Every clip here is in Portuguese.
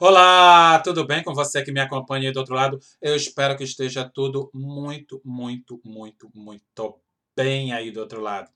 Olá, tudo bem com você que me acompanha aí do outro lado? Eu espero que esteja tudo muito, muito, muito, muito bem aí do outro lado.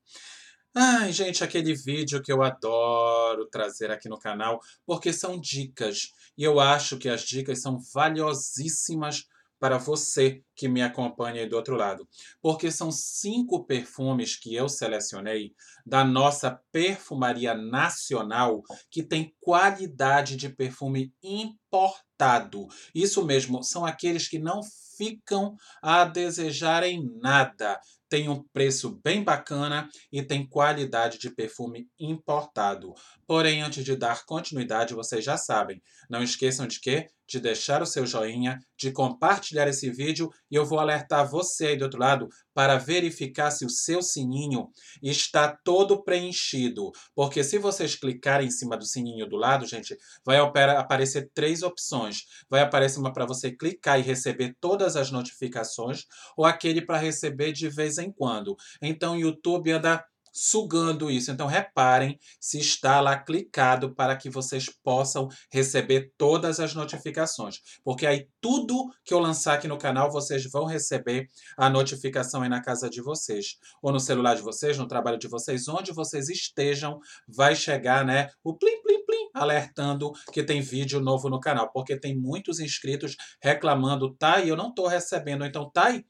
Ai, gente, aquele vídeo que eu adoro trazer aqui no canal, porque são dicas. E eu acho que as dicas são valiosíssimas para você que me acompanha aí do outro lado, porque são cinco perfumes que eu selecionei da nossa perfumaria nacional que tem qualidade de perfume impressionante portado. Isso mesmo, são aqueles que não ficam a desejar em nada. Tem um preço bem bacana e tem qualidade de perfume importado. Porém, antes de dar continuidade, vocês já sabem. Não esqueçam de quê? De deixar o seu joinha, de compartilhar esse vídeo e eu vou alertar você aí do outro lado para verificar se o seu sininho está todo preenchido. Porque se vocês clicarem em cima do sininho do lado, gente, vai aparecer três opções. Vai aparecer uma para você clicar e receber todas as notificações, ou aquele para receber de vez em quando. Então, o YouTube anda sugando isso. Então, reparem se está lá clicado para que vocês possam receber todas as notificações. Porque aí tudo que eu lançar aqui no canal, vocês vão receber a notificação aí na casa de vocês. Ou no celular de vocês, no trabalho de vocês, onde vocês estejam, vai chegar né, o plim, plim, plim, alertando que tem vídeo novo no canal. Porque tem muitos inscritos reclamando, tá, e eu não estou recebendo. Então, tá aí.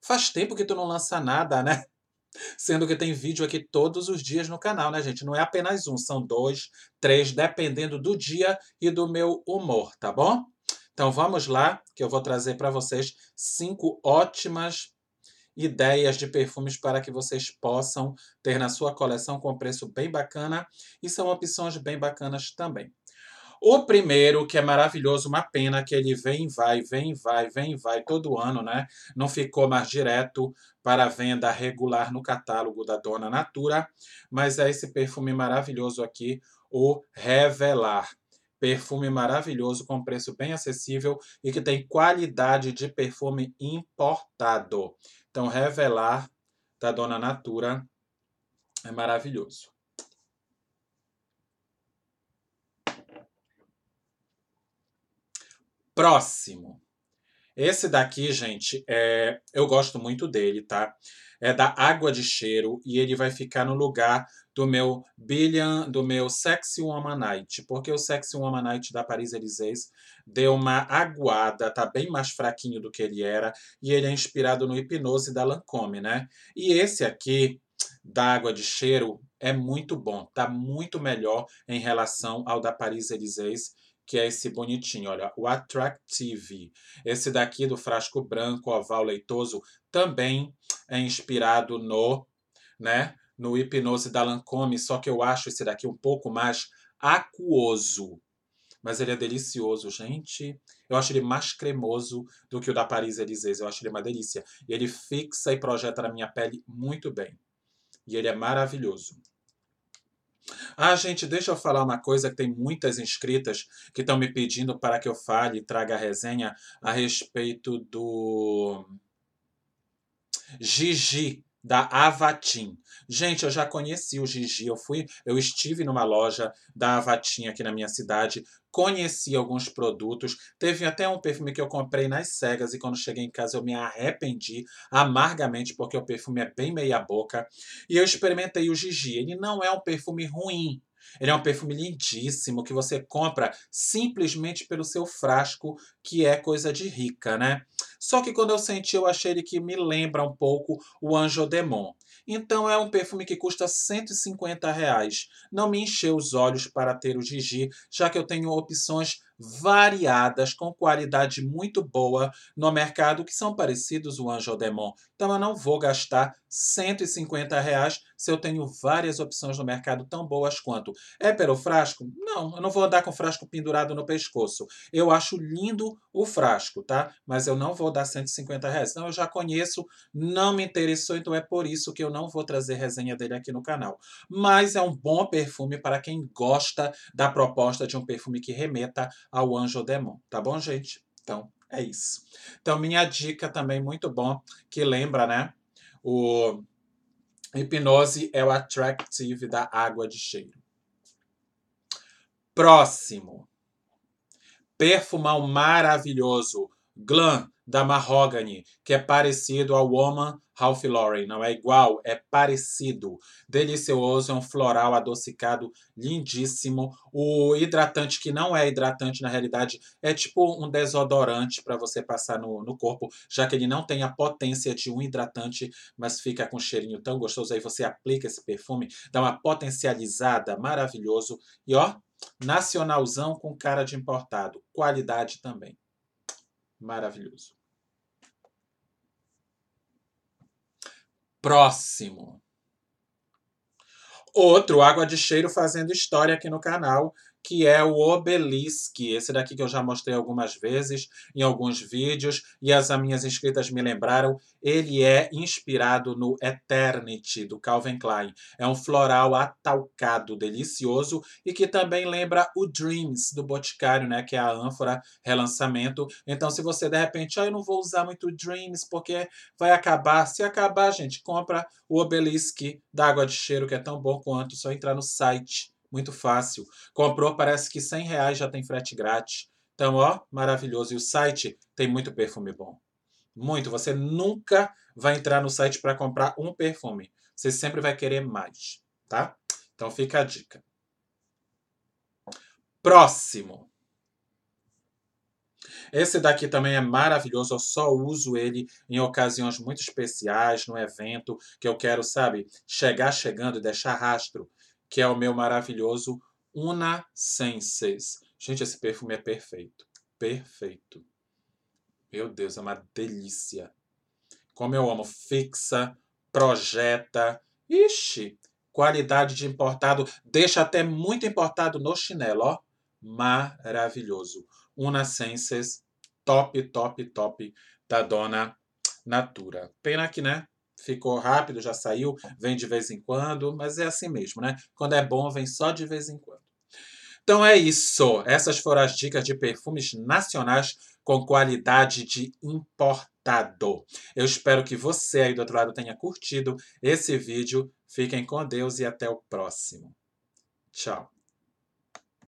Faz tempo que tu não lança nada, né? Sendo que tem vídeo aqui todos os dias no canal, né, gente? Não é apenas um, são dois, três, dependendo do dia e do meu humor, tá bom? Então vamos lá, que eu vou trazer para vocês cinco ótimas ideias de perfumes para que vocês possam ter na sua coleção com preço bem bacana e são opções bem bacanas também. O primeiro, que é maravilhoso, uma pena que ele vem, vai, vem, vai, vem, vai todo ano, né? Não ficou mais direto para venda regular no catálogo da Dona Natura, mas é esse perfume maravilhoso aqui, o Revelar. Perfume maravilhoso com preço bem acessível e que tem qualidade de perfume importado. Então, Revelar da Dona Natura é maravilhoso. Próximo. Esse daqui, gente, é, eu gosto muito dele, tá? É da Água de Cheiro e ele vai ficar no lugar do meu Billion, do meu Sexy Woman Night, porque o Sexy Woman Night da Paris Elysées deu uma aguada, tá bem mais fraquinho do que ele era, e ele é inspirado no Hipnose da Lancôme, né? E esse aqui, da Água de Cheiro, é muito bom, tá muito melhor em relação ao da Paris Elysées que é esse bonitinho, olha, o Attractive. Esse daqui do frasco branco, oval leitoso, também é inspirado no, né, no Hipnose da Lancôme, só que eu acho esse daqui um pouco mais aquoso. Mas ele é delicioso, gente. Eu acho ele mais cremoso do que o da Paris Elysées. Eu acho ele uma delícia. Ele fixa e projeta na minha pele muito bem. E ele é maravilhoso. Ah, gente, deixa eu falar uma coisa que tem muitas inscritas que estão me pedindo para que eu fale e traga a resenha a respeito do Gigi, da Avatim. Gente, eu já conheci o Gigi, eu fui, eu estive numa loja da Avatim aqui na minha cidade, conheci alguns produtos, teve até um perfume que eu comprei nas cegas e quando cheguei em casa eu me arrependi amargamente porque o perfume é bem meia boca, e eu experimentei o Gigi. Ele não é um perfume ruim, ele é um perfume lindíssimo que você compra simplesmente pelo seu frasco, que é coisa de rica, né? Só que quando eu senti, eu achei ele que me lembra um pouco o Anjo Demon. Então é um perfume que custa 150 reais. Não me encheu os olhos para ter o Gigi, já que eu tenho opções variadas, com qualidade muito boa no mercado, que são parecidos o Anjo Demon. Então eu não vou gastar 150 reais se eu tenho várias opções no mercado tão boas quanto. É pelo frasco? Não, eu não vou andar com o frasco pendurado no pescoço. Eu acho lindo o frasco, tá? Mas eu não vou dar 150 reais. Não, eu já conheço, não me interessou, então é por isso que eu não vou trazer resenha dele aqui no canal. Mas é um bom perfume para quem gosta da proposta de um perfume que remeta ao anjo ou demônio, tá bom, gente? Então, é isso. Então, minha dica também muito bom, que lembra, né? O hipnose é o attractive da água de cheiro. Próximo. Perfumão maravilhoso. Glam da Mahogany, que é parecido ao Woman Ralph Lauren. Não é igual, é parecido. Delicioso, é um floral adocicado lindíssimo. O hidratante, que não é hidratante na realidade, é tipo um desodorante para você passar no, no corpo, já que ele não tem a potência de um hidratante, mas fica com um cheirinho tão gostoso. Aí você aplica esse perfume, dá uma potencializada, maravilhoso. E ó, nacionalzão com cara de importado. Qualidade também maravilhoso. próximo. Outro, Água de Cheiro fazendo história aqui no canal, que é o Obelisk, esse daqui que eu já mostrei algumas vezes em alguns vídeos e as minhas inscritas me lembraram, ele é inspirado no Eternity do Calvin Klein. É um floral atalcado, delicioso e que também lembra o Dreams do Boticário, né, que é a ânfora relançamento. Então se você de repente, ah, eu não vou usar muito Dreams porque vai acabar, se acabar, gente, compra o Obelisk da água de cheiro que é tão bom quanto, só entrar no site muito fácil. Comprou, parece que 100 reais já tem frete grátis. Então, ó, maravilhoso. E o site tem muito perfume bom. Muito. Você nunca vai entrar no site para comprar um perfume. Você sempre vai querer mais, tá? Então fica a dica. Próximo. Esse daqui também é maravilhoso, eu só uso ele em ocasiões muito especiais, no evento que eu quero, sabe, chegar chegando e deixar rastro que é o meu maravilhoso Una Senses. Gente, esse perfume é perfeito. Perfeito. Meu Deus, é uma delícia. Como eu amo. Fixa, projeta. Ixi, qualidade de importado. Deixa até muito importado no chinelo, ó. Maravilhoso. Una Senses, top, top, top da dona Natura. Pena que, né? ficou rápido, já saiu, vem de vez em quando, mas é assim mesmo, né? Quando é bom, vem só de vez em quando. Então é isso. Essas foram as dicas de perfumes nacionais com qualidade de importado. Eu espero que você aí do outro lado tenha curtido esse vídeo. Fiquem com Deus e até o próximo. Tchau.